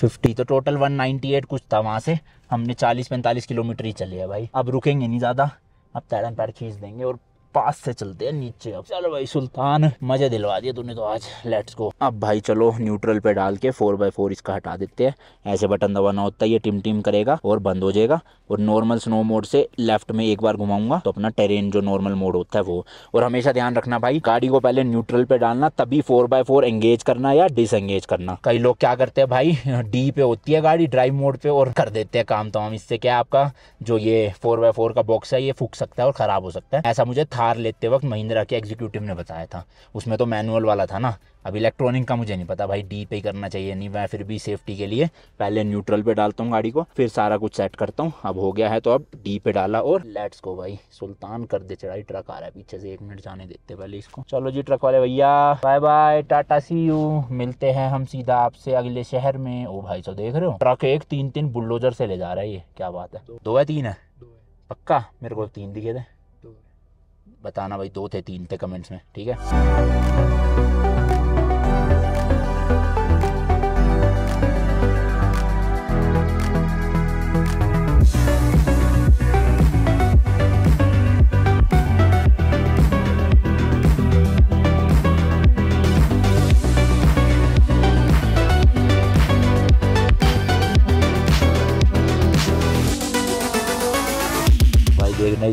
fifty तो टोटल 198 कुछ था वहाँ से हमने 40-45 किलोमीटर ही चले है भाई अब रुकेंगे नहीं ज़्यादा आप तैरन पैर खींच देंगे और पास से चलते हैं नीचे अब चलो भाई सुल्तान मजे दिलवा दिया तूने तो आज लेट्स को अब भाई चलो न्यूट्रल पे डाल के फोर बाय फोर इसका हटा देते हैं ऐसे बटन दबाना होता है ये टिम टिम करेगा और बंद हो जाएगा और नॉर्मल स्नो मोड से लेफ्ट में एक बार घुमाऊंगा तो अपना टेरेन जो नॉर्मल मोड होता है वो और हमेशा ध्यान रखना भाई गाड़ी को पहले न्यूट्रल पे डालना तभी फोर बाय फोर एंगेज करना या डिसंगेज करना कई लोग क्या करते हैं भाई डी पे होती है गाड़ी ड्राइव मोड पे और कर देते हैं काम तमाम इससे क्या आपका जो ये फोर बाय फोर का बॉक्स है ये फूक सकता है और खराब हो सकता है ऐसा मुझे था थार लेते वक्त महिंद्रा के एग्जीक्यूटिव ने बताया था उसमें तो मैनुअल वाला था ना अब इलेक्ट्रॉनिक का मुझे नहीं पता भाई डी पे करना चाहिए नहीं मैं फिर भी सेफ्टी के लिए पहले न्यूट्रल पे डालता हूँ गाड़ी को फिर सारा कुछ सेट करता हूँ अब हो गया है तो अब डी पे डाला और लेट्स को भाई सुल्तान कर दे चढ़ाई ट्रक आ रहा है पीछे से एक मिनट जाने देते पहले इसको चलो जी ट्रक वाले भैया bye bye tata see you मिलते हैं हम सीधा आपसे अगले शहर में ओ भाई सो तो देख रहे हो ट्रक एक तीन तीन बुल्डोजर से ले जा रहा है ये क्या बात है दो है तीन है पक्का मेरे को तीन दिखे थे बताना भाई दो थे तीन थे कमेंट्स में ठीक है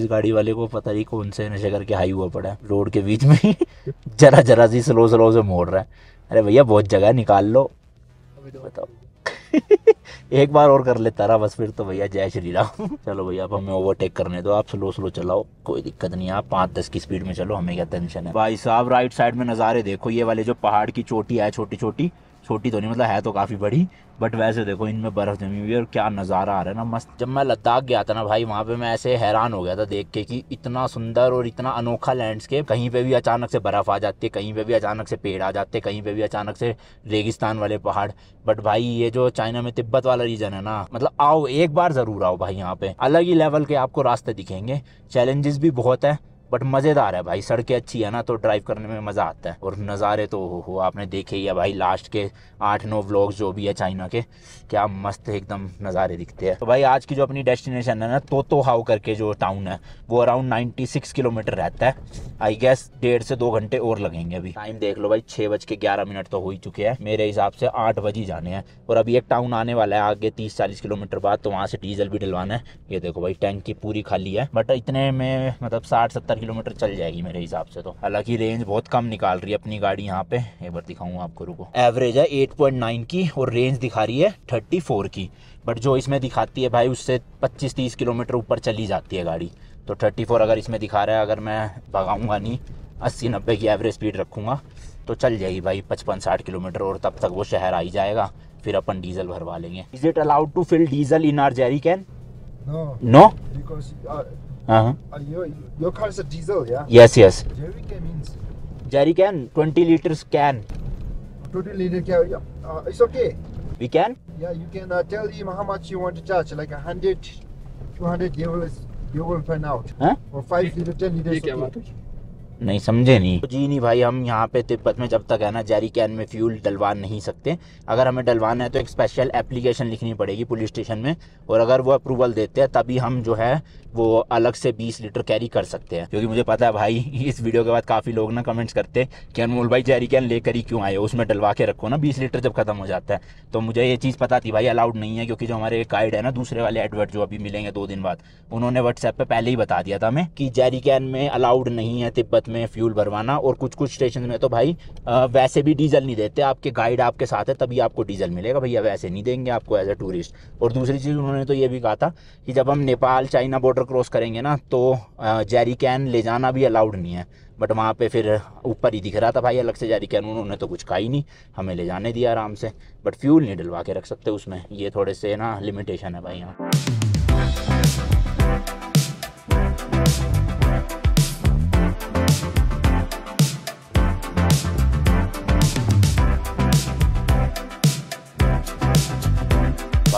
गाड़ी वाले को पता नहीं कौन से नशे करके हाई हुआ पड़ा है रोड के बीच में जरा जरा सी स्लो स्लो से मोड़ रहा है अरे भैया बहुत जगह निकाल लो बताओ एक बार और कर लेता रहा बस फिर तो भैया जय श्री राम चलो भैया अब हमें ओवरटेक करने दो आप स्लो स्लो चलाओ कोई दिक्कत नहीं आप पाँच दस की स्पीड में चलो हमें क्या टेंशन है भाई साहब राइट साइड में नज़ारे देखो ये वाले जो पहाड़ की चोटी है छोटी छोटी छोटी तो नहीं मतलब है तो काफ़ी बड़ी बट वैसे देखो इनमें बर्फ़ जमी हुई है और क्या नज़ारा आ रहा है ना मस्त जब मैं लद्दाख गया था ना भाई वहाँ पे मैं ऐसे हैरान हो गया था देख के कि इतना सुंदर और इतना अनोखा लैंडस्केप कहीं पे भी अचानक से बर्फ़ आ जाती है कहीं पे भी अचानक से पेड़ आ जाते कहीं पे भी अचानक से रेगिस्तान वाले पहाड़ बट भाई ये जो चाइना में तिब्बत वाला रीजन है ना मतलब आओ एक बार ज़रूर आओ भाई यहाँ पे अलग ही लेवल के आपको रास्ते दिखेंगे चैलेंजेस भी बहुत है बट मज़ेदार है भाई सड़कें अच्छी है ना तो ड्राइव करने में मज़ा आता है और नज़ारे तो हो, हो आपने देखे ही है भाई लास्ट के आठ नौ व्लॉग्स जो भी है चाइना के क्या मस्त एकदम नज़ारे दिखते हैं तो भाई आज की जो अपनी डेस्टिनेशन है ना तोतो हाउ करके जो टाउन है वो अराउंड नाइन्टी सिक्स किलोमीटर रहता है आई गेस डेढ़ से दो घंटे और लगेंगे अभी टाइम देख लो भाई छः बज के ग्यारह मिनट तो हो ही चुके हैं मेरे हिसाब से आठ बजे जाने हैं और अभी एक टाउन आने वाला है आगे तीस चालीस किलोमीटर बाद तो वहाँ से डीजल भी डलवाना है ये देखो भाई टैंकी पूरी खाली है बट इतने में मतलब साठ सत्तर किलोमीटर चल जाएगी मेरे हिसाब से तो हालांकि रेंज बहुत कम निकाल रही है अपनी गाड़ी यहाँ पे एक बार दिखाऊंगा आपको रुको एवरेज है 8.9 की और रेंज दिखा रही है 34 की बट जो इसमें दिखाती है भाई उससे 25-30 किलोमीटर ऊपर चली जाती है गाड़ी तो 34 अगर इसमें दिखा रहा है अगर मैं भगाऊँगा नहीं अस्सी नब्बे की एवरेज स्पीड रखूँगा तो चल जाएगी भाई पचपन साठ किलोमीटर और तब तक वो शहर आ ही जाएगा फिर अपन डीजल भरवा लेंगे is it allowed to fill diesel in our jerry can no no Uh-huh. Uh, your, your car is a diesel, yeah? Yes, yes. Jerry can means? Jerry can, 20 liters can. 20 liter can, yeah. Uh, it's okay. We can? Yeah, you can uh, tell him how much you want to charge, like 100, 200 euros, you will find out. Huh? Or 5 liter, 10 liters. Okay. नहीं समझे नहीं तो जी नहीं भाई हम यहाँ पे तिब्बत में जब तक है ना जेरी कैन में फ्यूल डलवा नहीं सकते अगर हमें डलवाना है तो एक स्पेशल एप्लीकेशन लिखनी पड़ेगी पुलिस स्टेशन में और अगर वो अप्रूवल देते हैं तभी हम जो है वो अलग से 20 लीटर कैरी कर सकते हैं क्योंकि मुझे पता है भाई इस वीडियो के बाद काफ़ी लोग ना कमेंट्स करते कि अनमोल भाई जेरी कैन लेकर ही क्यों आए उसमें डलवा के रखो ना बीस लीटर जब खत्म हो जाता है तो मुझे ये चीज़ पता थी भाई अलाउड नहीं है क्योंकि जो हमारे गाइड है ना दूसरे वाले एडवर्ट जो अभी मिलेंगे दो दिन बाद उन्होंने व्हाट्सएप पर पहले ही बता दिया था हमें कि जेरी कैन में अलाउड नहीं है तिब्बत में फ्यूल भरवाना और कुछ कुछ स्टेशन में तो भाई वैसे भी डीजल नहीं देते आपके गाइड आपके साथ है तभी आपको डीजल मिलेगा भैया वैसे नहीं देंगे आपको एज ए टूरिस्ट और दूसरी चीज़ उन्होंने तो ये भी कहा था कि जब हम नेपाल चाइना बॉर्डर क्रॉस करेंगे ना तो जैरी कैन ले जाना भी अलाउड नहीं है बट वहाँ पे फिर ऊपर ही दिख रहा था भाई अलग से जारी कैन उन्होंने तो कुछ कहा ही नहीं हमें ले जाने दिया आराम से बट फ्यूल नहीं डलवा के रख सकते उसमें ये थोड़े से ना लिमिटेशन है भाई यहाँ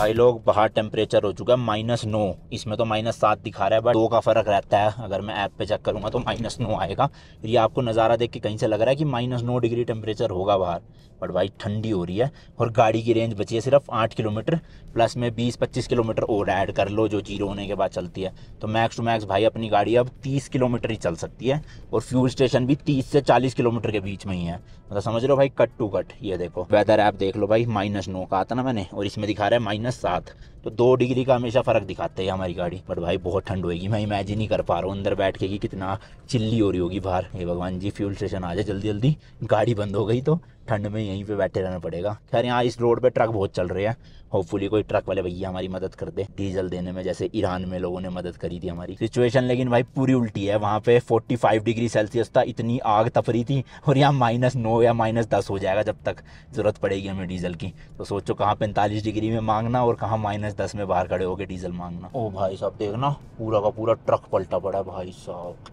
भाई लोग बाहर टेम्परेचर हो चुका है माइनस नो इसमें तो माइनस सात दिखा रहा है बट दो का फ़र्क रहता है अगर मैं ऐप पे चेक करूंगा तो माइनस नो आएगा ये आपको नज़ारा देख के कहीं से लग रहा है कि माइनस नो डिग्री टेम्परेचर होगा बाहर बट भाई ठंडी हो रही है और गाड़ी की रेंज बची है सिर्फ आठ किलोमीटर प्लस में बीस पच्चीस किलोमीटर और ऐड कर लो जो जीरो होने के बाद चलती है तो मैक्स टू मैक्स भाई अपनी गाड़ी अब तीस किलोमीटर ही चल सकती है और फ्यूल स्टेशन भी तीस से चालीस किलोमीटर के बीच में ही है मतलब समझ लो भाई कट टू कट ये देखो वेदर ऐप देख लो भाई माइनस नो का आता ना मैंने और इसमें दिखा रहा है माइनस माइनस सात तो दो डिग्री का हमेशा फ़र्क दिखाते हैं हमारी गाड़ी बट भाई बहुत ठंड होगी मैं इमेजिन नहीं कर पा रहा हूँ अंदर बैठ के कि कितना चिल्ली हो रही होगी बाहर ये भगवान जी फ्यूल स्टेशन आ जाए जल्दी जल्दी गाड़ी बंद हो गई तो ठंड में यहीं पे बैठे रहना पड़ेगा खैर यहाँ इस रोड पे ट्रक बहुत चल रहे हैं होपफुली कोई ट्रक वाले भैया हमारी मदद कर दे डीजल देने में जैसे ईरान में लोगों ने मदद करी थी हमारी सिचुएशन लेकिन भाई पूरी उल्टी है वहाँ पे 45 डिग्री सेल्सियस था इतनी आग तफरी थी और यहाँ माइनस नौ या माइनस दस हो जाएगा जब तक ज़रूरत पड़ेगी हमें डीजल की तो सोचो कहाँ पैंतालीस डिग्री में मांगना और कहाँ माइनस दस में बाहर खड़े हो डीजल मांगना ओ भाई साहब देखना पूरा का पूरा ट्रक पलटा पड़ा भाई साहब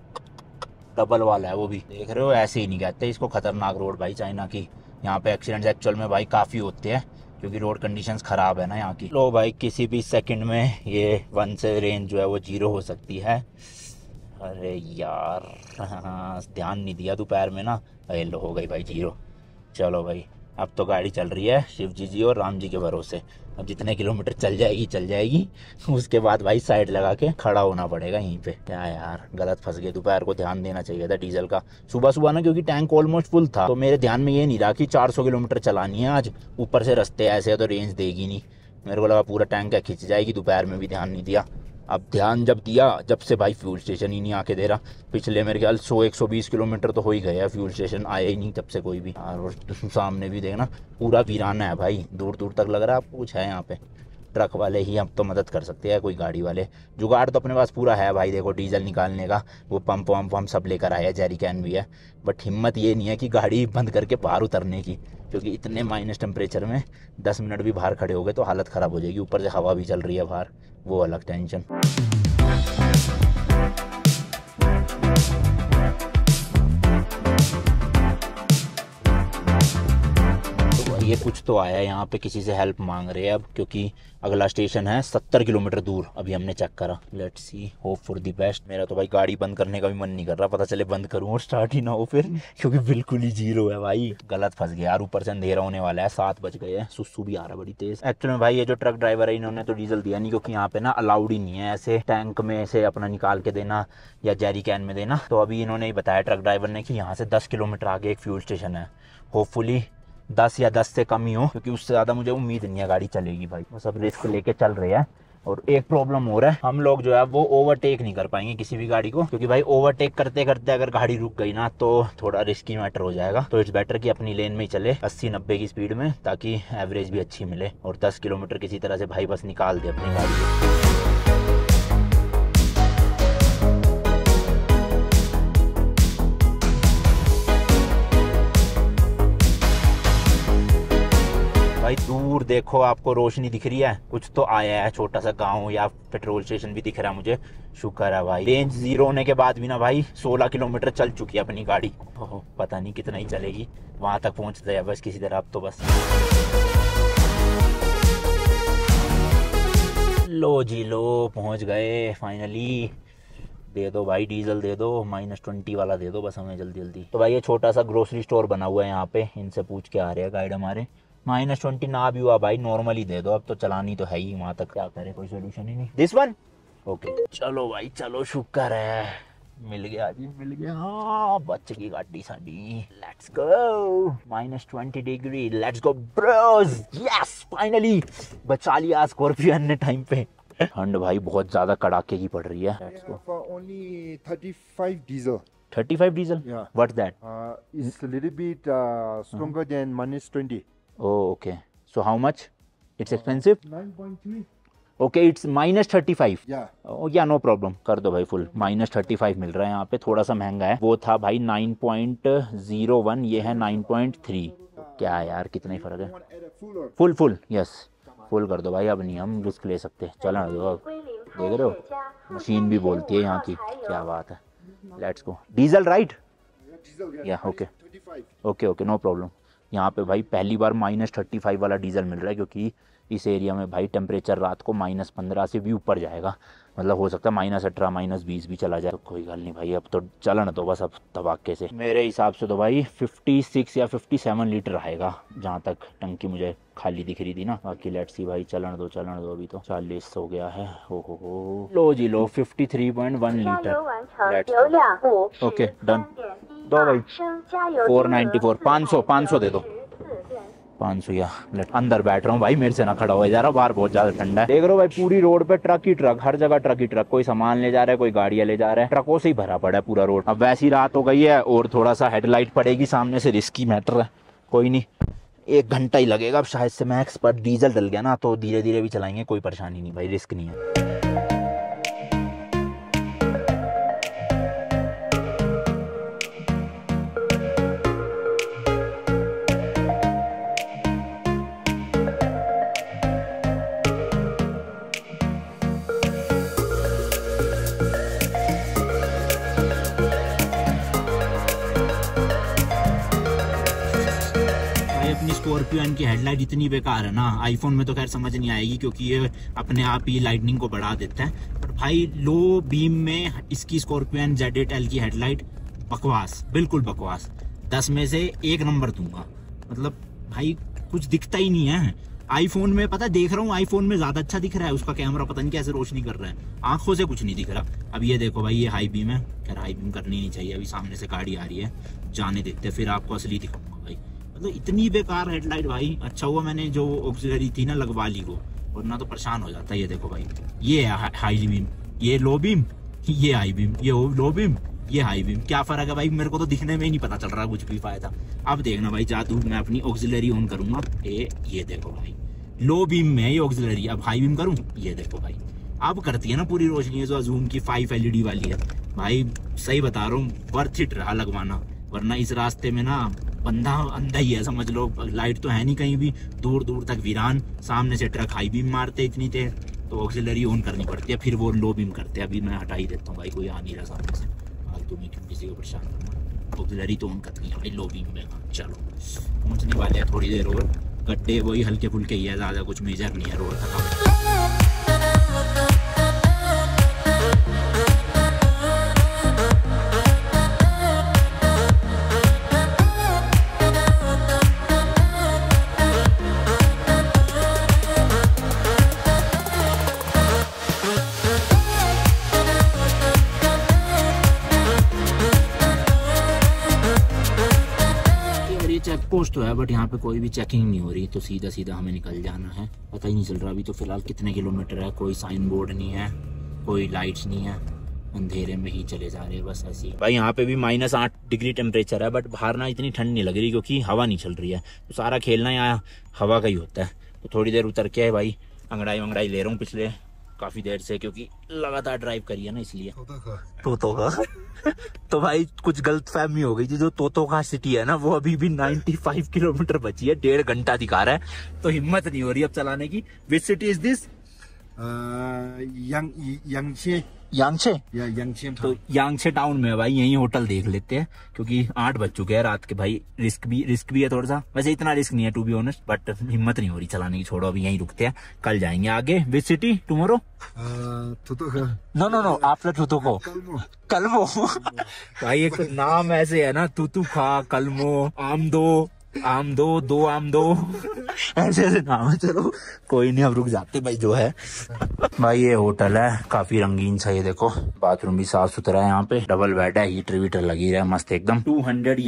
डबल वाला है वो भी देख रहे हो ऐसे ही नहीं कहते इसको खतरनाक रोड भाई चाइना की यहाँ पे एक्सीडेंट्स एक्चुअल में भाई काफ़ी होते हैं क्योंकि रोड कंडीशंस ख़राब है ना यहाँ की लो तो भाई किसी भी सेकंड में ये वन से रेंज जो है वो जीरो हो सकती है अरे यार हाँ, ध्यान नहीं दिया दोपहर में ना अरे लो हो गई भाई जीरो चलो भाई अब तो गाड़ी चल रही है शिव जी जी और राम जी के भरोसे अब जितने किलोमीटर चल जाएगी चल जाएगी उसके बाद भाई साइड लगा के खड़ा होना पड़ेगा यहीं पे क्या यार गलत फंस गए दोपहर को ध्यान देना चाहिए था डीजल का सुबह सुबह ना क्योंकि टैंक ऑलमोस्ट फुल था तो मेरे ध्यान में ये नहीं रहा कि 400 किलोमीटर चलानी है आज ऊपर से रस्ते ऐसे है तो रेंज देगी नहीं मेरे को लगा पूरा टैंक है खिंच जाएगी दोपहर में भी ध्यान नहीं दिया अब ध्यान जब दिया जब से भाई फ्यूल स्टेशन ही नहीं आके दे रहा पिछले मेरे ख्याल सौ एक सौ बीस किलोमीटर तो हो ही गया फ्यूल स्टेशन आया ही नहीं जब से कोई भी और सामने भी देखना पूरा वीराना है भाई दूर दूर तक लग रहा है आपको कुछ है यहाँ पे ट्रक वाले ही हम तो मदद कर सकते हैं कोई गाड़ी वाले जुगाड़ तो अपने पास पूरा है भाई देखो डीजल निकालने का वो पंप वम्प हम सब लेकर आए जेरी कैन भी है बट हिम्मत ये नहीं है कि गाड़ी बंद करके बाहर उतरने की क्योंकि इतने माइनस टेम्परेचर में दस मिनट भी बाहर खड़े हो गए तो हालत ख़राब हो जाएगी ऊपर से हवा भी चल रही है बाहर वो अलग टेंशन ये कुछ तो आया यहाँ पे किसी से हेल्प मांग रहे हैं अब क्योंकि अगला स्टेशन है सत्तर किलोमीटर दूर अभी हमने चेक करा let's see hope for the best मेरा तो भाई गाड़ी बंद करने का भी मन नहीं कर रहा पता चले बंद करूँ और स्टार्ट ही ना हो फिर क्योंकि बिल्कुल ही जीरो है भाई गलत फंस गया यार ऊपर से अंधेरा होने वाला है सात बज गए सुसू भी आ रहा है बड़ी तेज एक्चुअल में भाई ये जो ट्रक ड्राइवर है इन्होंने तो डीजल दिया नहीं क्योंकि यहाँ पे ना अलाउड ही नहीं है ऐसे टैंक में से अपना निकाल के देना या जेरी कैन में देना तो अभी इन्होंने बताया ट्रक ड्राइवर ने कि यहाँ से दस किलोमीटर आगे एक फ्यूल स्टेशन है होपफुली दस या दस से कम ही हो क्योंकि उससे ज़्यादा मुझे उम्मीद नहीं है गाड़ी चलेगी भाई वो सब रिस्क लेके चल रहे हैं और एक प्रॉब्लम हो रहा है हम लोग जो है वो ओवरटेक नहीं कर पाएंगे किसी भी गाड़ी को क्योंकि भाई ओवरटेक करते करते अगर गाड़ी रुक गई ना तो थोड़ा रिस्की मैटर हो जाएगा तो इट्स बेटर कि अपनी लेन में ही चले 80-90 की स्पीड में ताकि एवरेज भी अच्छी मिले और 10 किलोमीटर किसी तरह से भाई बस निकाल दे अपनी गाड़ी देखो आपको रोशनी दिख रही है कुछ तो आया है छोटा सा गांव या पेट्रोल स्टेशन भी दिख रहा है मुझे शुक्र है भाई रेंज जीरो होने के बाद भी ना भाई 16 किलोमीटर चल चुकी है अपनी गाड़ी ओह पता नहीं कितना ही चलेगी वहां तक पहुँच गया बस किसी तरह अब तो बस लो जी लो पहुंच गए फाइनली दे दो भाई डीजल दे दो माइनस ट्वेंटी वाला दे दो बस हमें जल्दी जल्दी तो भाई ये छोटा सा ग्रोसरी स्टोर बना हुआ है यहाँ पे इनसे पूछ के आ रहे हैं गाइड हमारे माइनस ट्वेंटी ना भी हुआ भाई नॉर्मली दे दो अब तो चलानी तो है ही वहां तक क्या करे कोई सोल्यूशन ही नहीं दिस वन ओके चलो भाई चलो शुक्र है मिल गया जी मिल गया हाँ बच गई गाड़ी साड़ी let's go minus twenty degree let's go bros yes finally बचा लिया स्कॉर्पियन ने टाइम पे ठंड भाई बहुत ज्यादा कड़ाके की पड़ रही है let's go only 35 diesel 35 diesel what that it's a little bit stronger than minus 20 okay so how much it's It's okay it's minus thirty five या नो प्रॉब्लम कर दो भाई फुल माइनस थर्टी फाइव मिल रहा है यहाँ पे थोड़ा सा महंगा है वो था भाई नाइन पॉइंट जीरो वन ये है नाइन पॉइंट थ्री क्या यार कितना ही फर्क है फुल फुल यस फुल कर दो भाई अब नहीं हम रिस्क ले सकते चलो दो अब देख रहे हो मशीन भी बोलती है यहाँ की क्या बात है लेट्स गो डीजल राइट या okay okay okay no problem यहाँ पे भाई पहली बार माइनस थर्टी फाइव वाला डीजल मिल रहा है क्योंकि इस एरिया में भाई टेम्परेचर रात को माइनस पंद्रह से भी ऊपर जाएगा मतलब हो सकता है माइनस अठारह माइनस बीस भी चला जाए तो कोई गल नहीं भाई अब तो चलन तो बस अब तबाके से मेरे हिसाब से तो भाई फिफ्टी सिक्स या फिफ्टी सेवन लीटर आएगा जहाँ तक टंकी मुझे खाली दिख रही थी ना बाकी लेट सी भाई चलन दो तो चलन दो तो अभी तो चालीस हो गया है ओ हो हो लो जी लो fifty three point one litre okay done अच्छा, दो भाई फोर नाइन्टी फोर पाँच सौ पाँच सौ दे दो पाँच सौ या लेट अंदर बैठ रहा हूँ भाई मेरे से ना खड़ा हुआ जा रहा बाहर बहुत ज्यादा ठंडा है देख रहा हो भाई पूरी रोड पे ट्रक ही ट्रक हर जगह ट्रक ही ट्रक कोई सामान ले जा रहा है कोई गाड़ियाँ ले जा रहा है ट्रकों से ही भरा पड़ा है पूरा रोड अब वैसी रात हो गई है और थोड़ा सा हेडलाइट पड़ेगी सामने से रिस्की मैटर है कोई नहीं एक घंटा ही लगेगा अब शायद से मैक्स पर डीजल डल गया ना तो धीरे धीरे भी चलाएंगे कोई परेशानी नहीं भाई रिस्क नहीं है स्कॉर्पियो इनकी हेडलाइट इतनी बेकार है ना आईफोन में तो खैर समझ नहीं आएगी क्योंकि ये अपने आप ही लाइटनिंग को बढ़ा देता है पर भाई लो बीम में इसकी Scorpio N Z eight L की हेडलाइट बकवास बिल्कुल बकवास दस में से एक नंबर दूंगा मतलब भाई कुछ दिखता ही नहीं है आईफोन में पता देख रहा हूँ आईफोन में ज्यादा अच्छा दिख रहा है उसका कैमरा पता नहीं कैसे रोशनी कर रहा है आंखों से कुछ नहीं दिख रहा अब ये देखो भाई ये हाई बीम है खैर हाई बीम करनी नहीं चाहिए अभी सामने से गाड़ी आ रही है जाने देखते फिर आपको असली दिखाऊंगा मतलब इतनी बेकार हेडलाइट भाई अच्छा हुआ मैंने जो ऑक्सीजरी थी ना लगवा ली वो वरना तो परेशान हो जाता है ये देखो भाई ये हाई बीम ये लो बीम ये हाई बीम ये लो बीम ये हाई बीम क्या फर्क है भाई मेरे को तो दिखने में ही नहीं पता चल रहा कुछ भी फायदा अब देखना भाई जादू मैं अपनी ऑक्सिलरी ऑन करूंगा ए ये देखो भाई लो बीम में ये ऑक्सिलरी अब हाई बीम करूँ ये देखो भाई अब करती है ना पूरी रोशनी है जो जूम की फाइव एलईडी वाली है भाई सही बता रहा हूँ वर्थ इट रहा लगवाना वरना इस रास्ते में ना बंदा अंधा ही है समझ लो लाइट तो है नहीं कहीं भी दूर दूर तक वीरान सामने से ट्रक हाई बीम मारते इतनी देर तो ऑक्सीलरी ऑन करनी पड़ती है फिर वो लो बीम करते हैं अभी मैं हटा ही देता हूँ भाई कोई आ नहीं रहा सामने से आज तुम्हें तो क्यों किसी को परेशान करना ऑक्सीलरी तो ऑन करनी है भाई लो बीम में चलो पहुँचने वाले हैं थोड़ी देर और गड्ढे वही हल्के फुल्के ही है ज़्यादा कुछ मेजर नहीं है रोड खराब पोस्ट तो है बट यहाँ पे कोई भी चेकिंग नहीं हो रही तो सीधा सीधा हमें निकल जाना है पता ही नहीं चल रहा अभी तो फिलहाल कितने किलोमीटर है कोई साइन बोर्ड नहीं है कोई लाइट्स नहीं है अंधेरे में ही चले जा रहे हैं बस ऐसे भाई यहाँ पे भी माइनस आठ डिग्री टेम्परेचर है बट बाहर ना इतनी ठंड नहीं लग रही क्योंकि हवा नहीं चल रही है तो सारा खेलना यहाँ हवा का ही होता है तो थोड़ी देर उतर के भाई अंगड़ाई वंगड़ाई ले रहा हूँ पिछले काफी देर से क्योंकि लगातार ड्राइव करी है ना इसलिए तोतों का तो भाई कुछ गलत फहमी हो गई जो तोतो का सिटी है ना वो अभी भी 95 किलोमीटर बची है डेढ़ घंटा दिखा रहा है तो हिम्मत नहीं हो रही अब चलाने की which city is this young, Yangtse Yangtse Yangtse तो यांगछे टाउन में भाई यही होटल देख लेते हैं क्योंकि आठ बज चुके हैं रात के भाई रिस्क भी रिस्क भी है थोड़ा सा वैसे इतना रिस्क नहीं है टू बी ऑनेस्ट बट हिम्मत नहीं हो रही चलाने की छोड़ो अभी यहीं रुकते हैं कल जाएंगे आगे which city tomorrow no no no आप थुतुको कलमो भाई एक तो नाम ऐसे है ना तुतुखा कलमो आमदो आम दो दो आम दो ऐसे ऐसे नाम है चलो कोई नहीं अब रुक जाते भाई जो है भाई ये होटल है काफी रंगीन सा ये देखो बाथरूम भी साफ सुथरा है यहाँ पे डबल बेड है हीटर वीटर लगी रहा है मस्त एकदम टू हंड्रेड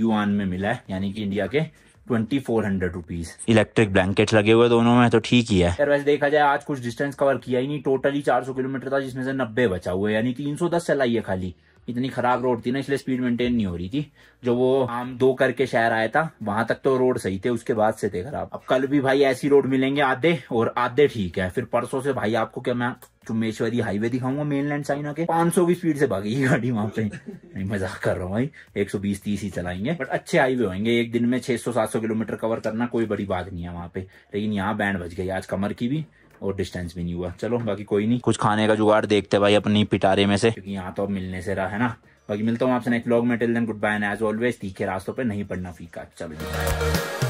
युआन में मिला है यानी कि इंडिया के twenty four hundred rupees electric blanket लगे हुए दोनों में तो ठीक ही है यार वैसे देखा जाए आज कुछ डिस्टेंस कवर किया ही नहीं टोटली चार सौ किलोमीटर था जिसमें से नब्बे बचा हुआ है यानी तीन सौ दस चलाइए खाली इतनी खराब रोड थी ना इसलिए स्पीड मेंटेन नहीं हो रही थी जो वो आम दो करके शहर आया था वहां तक तो रोड सही थे उसके बाद से थे खराब अब कल भी भाई ऐसी रोड मिलेंगे आधे और आधे ठीक है फिर परसों से भाई आपको क्या मैं चुम्बेश्वरी हाईवे दिखाऊंगा मेन लैंड चाइना के 500 की स्पीड से भागी गाड़ी वहां पे नहीं मजाक कर रहा हूँ भाई 120 30 ही चलाएंगे बट अच्छे हाईवे होंगे एक दिन में 600 700 किलोमीटर कवर करना कोई बड़ी बात नहीं है वहां पे लेकिन यहाँ बैंड बज गई आज कमर की भी और डिस्टेंस भी नहीं हुआ चलो बाकी कोई नहीं कुछ खाने का जुगाड़ देखते भाई अपनी पिटारे में से क्योंकि यहाँ तो अब मिलने से रहा है ना बाकी मिलता हूँ आपसे नेक्स्ट ब्लॉग में till then goodbye and as always तीखे रास्तों पर नहीं पढ़ना फीका चलो